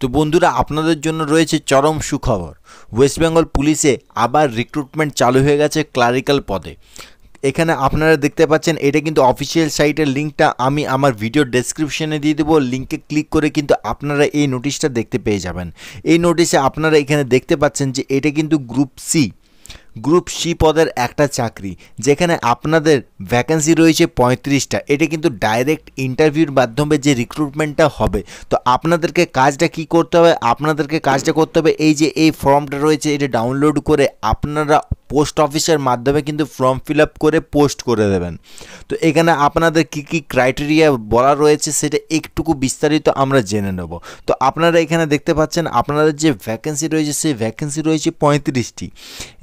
তো বন্ধুরা আপনাদের জন্য রয়েছে চরম সুখবর ওয়েস্ট বেঙ্গল পুলিশে আবার রিক্রুটমেন্ট চালু হয়ে গেছে ক্লারিক্যাল পদে এখানে আপনারা দেখতে পাচ্ছেন এটা কিন্তু অফিসিয়াল সাইটের লিঙ্কটা আমি আমার ভিডিও ডেসক্রিপশনে দিয়ে দেবো লিঙ্কে ক্লিক করে কিন্তু আপনারা এই নোটিশটা দেখতে পেয়ে যাবেন এই নোটিশে আপনারা এখানে দেখতে পাচ্ছেন যে এটা কিন্তু গ্রুপ সি গ্রুপ সি পদের একটা চাকরি যেখানে আপনাদের ভ্যাকেন্সি রয়েছে পঁয়ত্রিশটা এটা কিন্তু ডাইরেক্ট ইন্টারভিউর মাধ্যমে যে রিক্রুটমেন্টটা হবে তো আপনাদেরকে কাজটা কি করতে হবে আপনাদেরকে কাজটা করতে হবে এই যে এই ফর্মটা রয়েছে এটা ডাউনলোড করে আপনারা পোস্ট অফিসের মাধ্যমে কিন্তু ফর্ম ফিল আপ করে পোস্ট করে দেবেন তো এখানে আপনাদের কি কি ক্রাইটেরিয়া বলা রয়েছে সেটা একটুকু বিস্তারিত আমরা জেনে নেব তো আপনারা এখানে দেখতে পাচ্ছেন আপনাদের যে ভ্যাকেন্সি রয়েছে সেই ভ্যাকেন্সি রয়েছে পঁয়ত্রিশটি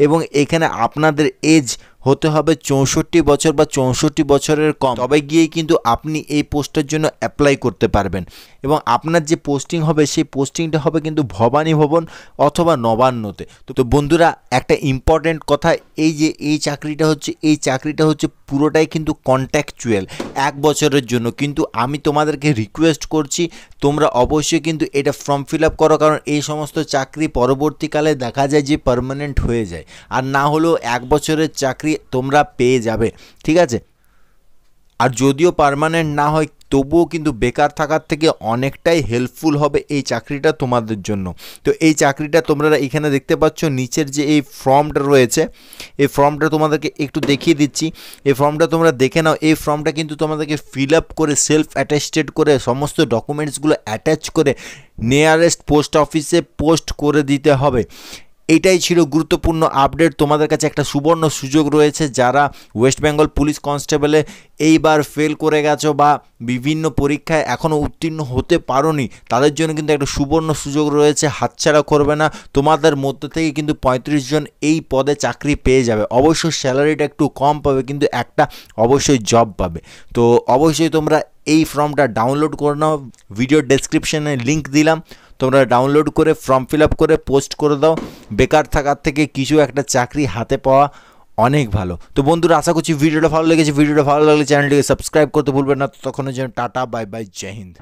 এবং এখানে আপনাদের এজ হতে হবে চৌষট্টি বছর বা চৌষট্টি বছরের কম তবে গিয়ে কিন্তু আপনি এই পোস্টের জন্য অ্যাপ্লাই করতে পারবেন এবং আপনার যে পোস্টিং হবে সেই পোস্টিংটা হবে কিন্তু ভবানী ভবন অথবা নবান্নতে তো বন্ধুরা একটা ইম্পর্টেন্ট কথা এই যে এই চাকরিটা হচ্ছে এই চাকরিটা হচ্ছে পুরোটাই কিন্তু কন্ট্যাকচুয়াল এক বছরের জন্য কিন্তু আমি তোমাদেরকে রিকোয়েস্ট করছি তোমরা অবশ্যই কিন্তু এটা ফর্ম ফিল আপ করো কারণ এই সমস্ত চাকরি পরবর্তীকালে দেখা যায় যে পারমানেন্ট হয়ে যায় আর না হলেও এক বছরের চাকরি তোমরা পেয়ে যাবে ঠিক আছে আর যদিও পারমানেন্ট না হয় তবুও কিন্তু বেকার থাকার থেকে অনেকটাই হেল্পফুল হবে এই চাকরিটা তোমাদের জন্য তো এই চাকরিটা তোমরা এখানে দেখতে পাচ্ছ নিচের যে এই ফর্মটা রয়েছে এই ফর্মটা তোমাদেরকে একটু দেখিয়ে দিচ্ছি এই ফর্মটা তোমরা দেখে নাও এই ফর্মটা কিন্তু তোমাদেরকে ফিল আপ করে সেলফ অ্যাটাস্টেড করে সমস্ত ডকুমেন্টসগুলো অ্যাটাচ করে নিয়ারেস্ট পোস্ট অফিসে পোস্ট করে দিতে হবে এটাই ছিল গুরুত্বপূর্ণ আপডেট তোমাদের কাছে একটা সুবর্ণ সুযোগ রয়েছে যারা ওয়েস্ট বেঙ্গল পুলিশ কনস্টেবলে এইবার ফেল করে গেছো বা বিভিন্ন পরীক্ষায় এখনও উত্তীর্ণ হতে নি তাদের জন্য কিন্তু একটা সুবর্ণ সুযোগ রয়েছে হাতছাড়া করবে না তোমাদের মধ্যে থেকে কিন্তু পঁয়ত্রিশ জন এই পদে চাকরি পেয়ে যাবে অবশ্য স্যালারিটা একটু কম পাবে কিন্তু একটা অবশ্যই জব পাবে তো অবশ্যই তোমরা এই ফর্মটা ডাউনলোড করে নাও ভিডিও ডেসক্রিপশানে লিঙ্ক দিলাম তোমরা ডাউনলোড করে ফর্ম ফিল আপ করে পোস্ট করে দাও বেকার থাকার থেকে কিছু একটা চাকরি হাতে পাওয়া অনেক ভালো তো বন্ধুরা আশা করছি ভিডিওটা ভালো লেগেছে ভিডিওটা ভালো লাগলে চ্যানেলটিকে সাবস্ক্রাইব করতে ভুলবেন না ততক্ষণের জন্য টাটা বাই বাই জয় হিন্দ